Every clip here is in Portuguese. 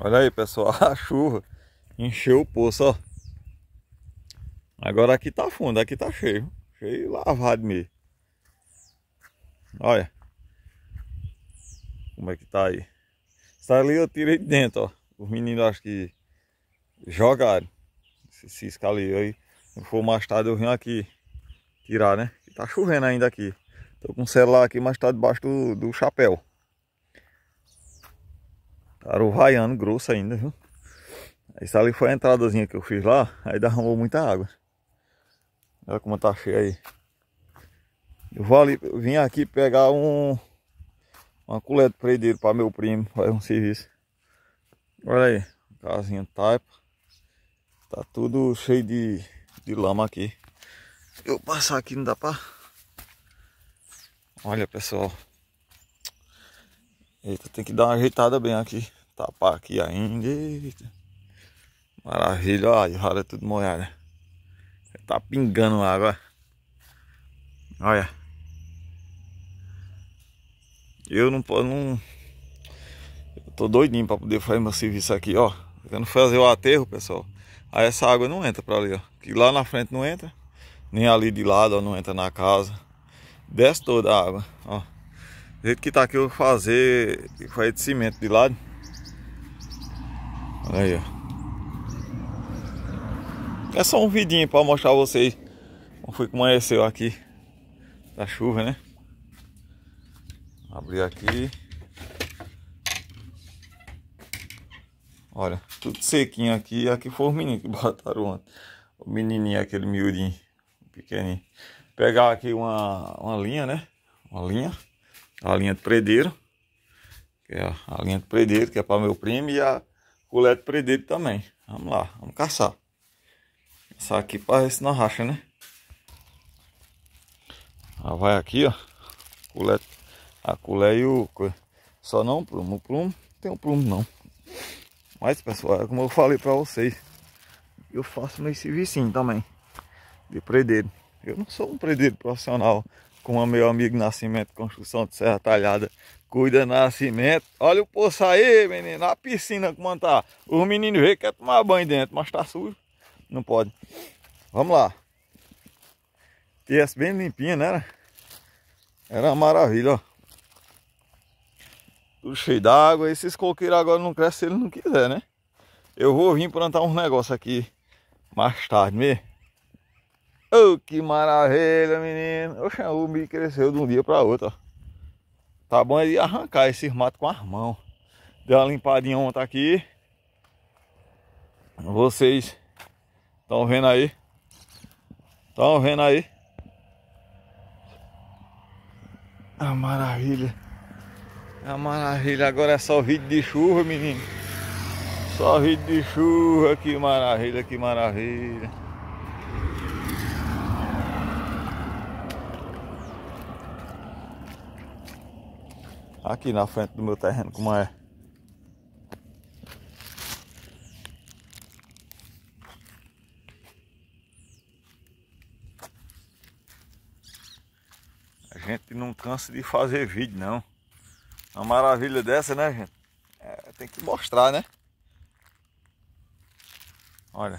Olha aí, pessoal, a chuva encheu o poço, ó. Agora aqui tá fundo, aqui tá cheio. Cheio lavado mesmo. Olha. Como é que tá aí. Está ali eu tirei de dentro, ó. Os meninos acho que jogaram. Se cisca ali. Aí, se for mais tarde eu vim aqui tirar, né? Tá chovendo ainda aqui. Tô com o celular aqui, mas tá debaixo do, do chapéu. Aruaiano grosso ainda, viu? Essa ali foi a entradazinha que eu fiz lá, aí derramou muita água. Olha como tá cheio aí. Eu vou ali, eu vim aqui pegar um uma coleta de preideiro para meu primo, fazer um serviço. Olha aí, casinha taipa. Tá tudo cheio de, de lama aqui. Eu passar aqui não dá para. Olha pessoal, Eita, tem que dar uma ajeitada bem aqui. Tapar tá aqui ainda. Eita. Maravilha, olha, rara é tudo molhado. Tá pingando água. Olha. Eu não posso. Não... Eu tô doidinho pra poder fazer meu serviço aqui, ó. Tentando fazer o aterro, pessoal. Aí essa água não entra pra ali, ó. Que lá na frente não entra. Nem ali de lado, ó, não entra na casa. Desce toda a água, ó. Do jeito que tá aqui eu vou fazer fazer de cimento de lado. Olha aí, ó. É só um vidinho para mostrar a vocês como foi que amanheceu aqui da chuva, né? Abrir aqui. Olha, tudo sequinho aqui. Aqui foi o menino que botaram ontem. O menininho, aquele miudinho, pequenininho. Pegar aqui uma, uma linha, né? Uma linha a linha de predeiro, que é a linha de predeiro, que é para meu primo, e a de predeiro também. Vamos lá, vamos caçar. Caçar aqui para ver se não racha, né? Ela ah, vai aqui, ó. coleta, a colé e o. Só não o plumo. O plumo tem um plumo não. Mas pessoal, é como eu falei para vocês, eu faço meu serviço também. De predeiro. Eu não sou um predeiro profissional como meu amigo Nascimento Construção de Serra Talhada cuida Nascimento. Olha o poço aí, menino, a piscina como tá. Os meninos vê quer tomar banho dentro, mas tá sujo, não pode. Vamos lá. e essa bem limpinha, né, né? Era uma maravilha, ó. Tudo cheio d'água. Esses coqueiros agora não crescem se ele não quiser, né? Eu vou vir plantar uns negócios aqui mais tarde mesmo. Né? Oh, que maravilha, menino. Oxe, o milho cresceu de um dia para outro. Tá bom ele é arrancar esses matos com as mãos. Deu uma limpadinha ontem aqui. Vocês estão vendo aí? Estão vendo aí? A maravilha. A maravilha. Agora é só o vídeo de chuva, menino. Só vídeo de chuva. Que maravilha, que maravilha. aqui na frente do meu terreno, como é. A gente não cansa de fazer vídeo, não. Uma maravilha dessa, né, gente? É, tem que mostrar, né? Olha.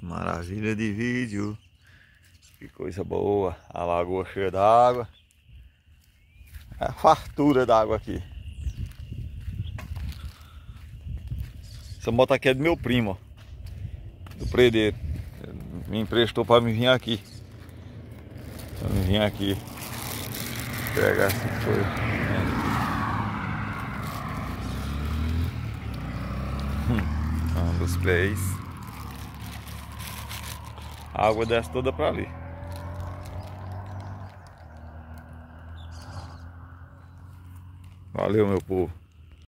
Que maravilha de vídeo. Que coisa boa. A lagoa cheia d'água. É a fartura d'água aqui. Essa moto aqui é do meu primo, ó. Do predeiro. Me emprestou para me vir aqui. Pra me vir aqui. Pegar essas coisas. Hum, é um dos plays. A água desce toda para ali. Valeu, meu povo.